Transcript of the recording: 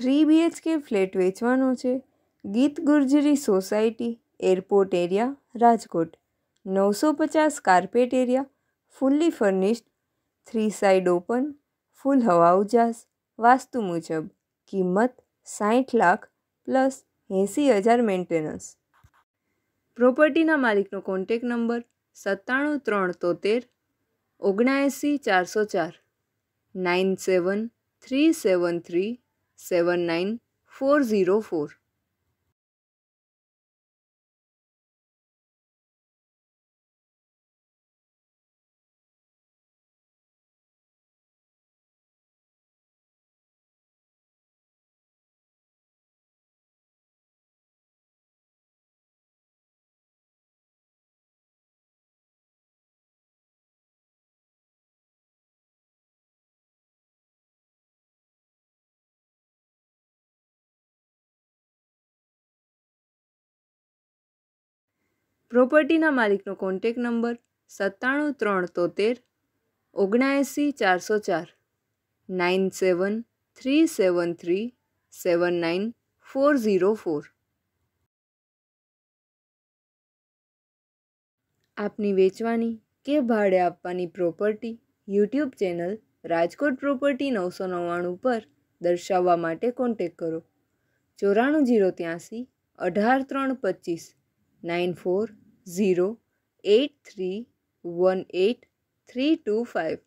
Three BHK flat વેચવાનો છે Geet Gurjari society airport area Rajkot નવસો પચાસ carpet area fully furnished three side open full હવા ઉજાસ વાસ્તુ મુજબ કિંમત સાઠ લાખ પ્લસ એંસી હજાર મેન્ટેનન્સ પ્રોપર્ટીના માલિકનો કોન્ટેક નંબર સત્તાણું ત્રણ તોતેર ઓગણએંસી ચારસો ચાર nine seven three seven three 79404 પ્રોપર્ટીના માલિકનો કોન્ટેક નંબર સત્તાણું ત્રણ તોતેર ઓગણએંસી ચારસો ચાર nine seven three seven three seven nine four zero four આપની વેચવાની કે ભાડે આપવાની property YouTube channel Rajkot property નવસો નવ્વાણું પર દર્શાવવા માટે કોન્ટેક કરો ચોરાણું જીરો ત્યાંસી અઢાર ત્રણ પચીસ nine four zero eight three one eight three two five.